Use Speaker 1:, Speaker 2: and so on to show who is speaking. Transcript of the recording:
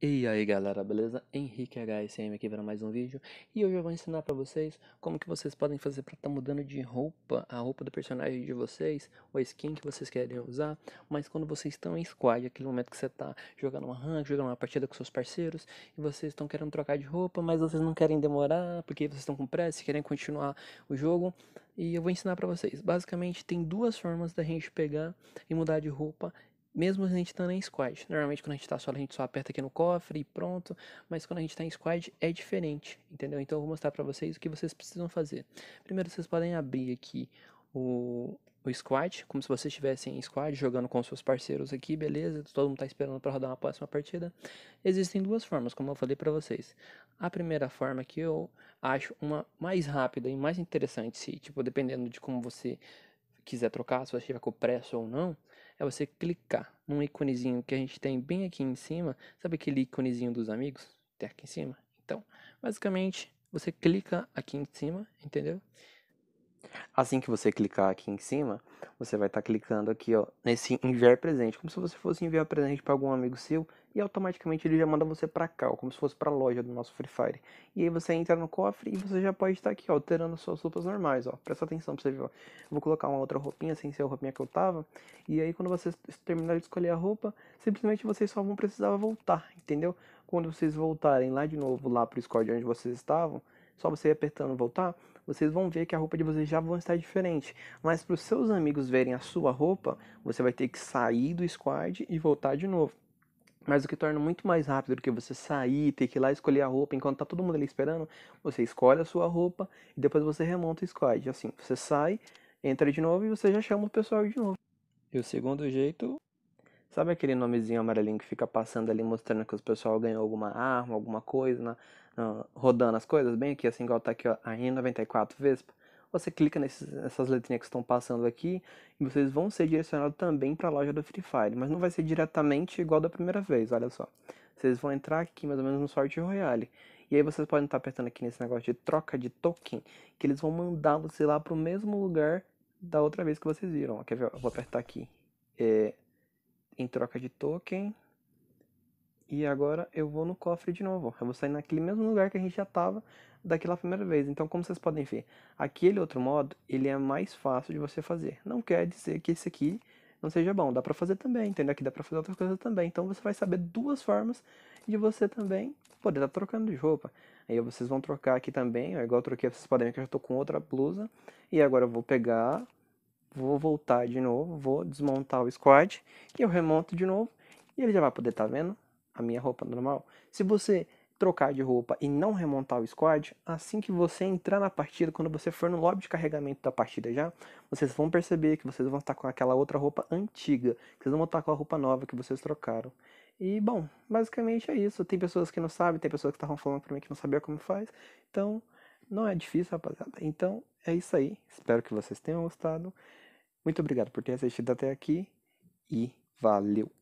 Speaker 1: E aí galera, beleza? Henrique HSM aqui para mais um vídeo E hoje eu vou ensinar para vocês como que vocês podem fazer para estar tá mudando de roupa A roupa do personagem de vocês, ou a skin que vocês querem usar Mas quando vocês estão em squad, aquele momento que você está jogando uma rank, jogando uma partida com seus parceiros E vocês estão querendo trocar de roupa, mas vocês não querem demorar Porque vocês estão com pressa, querem continuar o jogo e eu vou ensinar para vocês. Basicamente, tem duas formas da gente pegar e mudar de roupa mesmo a gente estando em squad. Normalmente quando a gente está solo a gente só aperta aqui no cofre e pronto. Mas quando a gente está em squad é diferente, entendeu? Então eu vou mostrar para vocês o que vocês precisam fazer. Primeiro vocês podem abrir aqui o, o squad, como se vocês estivessem em squad jogando com seus parceiros aqui, beleza? Todo mundo tá esperando para rodar uma próxima partida. Existem duas formas, como eu falei para vocês. A primeira forma que eu acho uma mais rápida e mais interessante, se tipo dependendo de como você quiser trocar, se você estiver com pressa ou não, é você clicar num íconezinho que a gente tem bem aqui em cima. Sabe aquele íconezinho dos amigos? Tem aqui em cima? Então, basicamente, você clica aqui em cima,
Speaker 2: entendeu? Assim que você clicar aqui em cima, você vai estar tá clicando aqui ó, nesse enviar presente, como se você fosse enviar presente para algum amigo seu e automaticamente ele já manda você para cá, ó, como se fosse para a loja do nosso Free Fire. E aí você entra no cofre e você já pode estar tá aqui ó, alterando suas roupas normais. Ó. Presta atenção para você ver. Ó. vou colocar uma outra roupinha sem ser a roupinha que eu tava. E aí quando você terminar de escolher a roupa, simplesmente vocês só vão precisar voltar, entendeu? Quando vocês voltarem lá de novo lá para escolher Discord onde vocês estavam, só você apertando voltar, vocês vão ver que a roupa de vocês já vão estar diferente. Mas para os seus amigos verem a sua roupa, você vai ter que sair do squad e voltar de novo. Mas o que torna muito mais rápido do que você sair, ter que ir lá escolher a roupa, enquanto tá todo mundo ali esperando, você escolhe a sua roupa e depois você remonta o squad. Assim, você sai, entra de novo e você já chama o pessoal de novo. E o segundo jeito Sabe aquele nomezinho amarelinho que fica passando ali mostrando que o pessoal ganhou alguma arma, alguma coisa, na, né? rodando as coisas? Bem aqui, assim igual tá aqui ó, a N94 Vespa. Você clica nesses, nessas letrinhas que estão passando aqui e vocês vão ser direcionados também para a loja do Free Fire, mas não vai ser diretamente igual da primeira vez, olha só. Vocês vão entrar aqui mais ou menos no Sorte Royale. E aí vocês podem estar tá apertando aqui nesse negócio de troca de token, que eles vão mandar você lá para o mesmo lugar da outra vez que vocês viram. quer ver? Eu vou apertar aqui. É, em troca de token. E agora eu vou no cofre de novo. Eu vou sair naquele mesmo lugar que a gente já estava daquela primeira vez. Então, como vocês podem ver, aquele outro modo, ele é mais fácil de você fazer. Não quer dizer que esse aqui não seja bom. Dá para fazer também, entendeu? Aqui dá para fazer outra coisa também. Então, você vai saber duas formas de você também poder estar tá trocando de roupa. Aí vocês vão trocar aqui também, é igual eu troquei, vocês podem ver que eu já estou com outra blusa. E agora eu vou pegar vou voltar de novo, vou desmontar o squad e eu remonto de novo e ele já vai poder estar tá vendo a minha roupa normal. Se você trocar de roupa e não remontar o squad, assim que você entrar na partida, quando você for no lobby de carregamento da partida já, vocês vão perceber que vocês vão estar tá com aquela outra roupa antiga, que vocês não vão estar tá com a roupa nova que vocês trocaram. E bom, basicamente é isso. Tem pessoas que não sabem, tem pessoas que estavam falando para mim que não sabia como faz. Então, não é difícil, rapaziada. Então, é isso aí. Espero que vocês tenham gostado. Muito obrigado por ter assistido até aqui e valeu!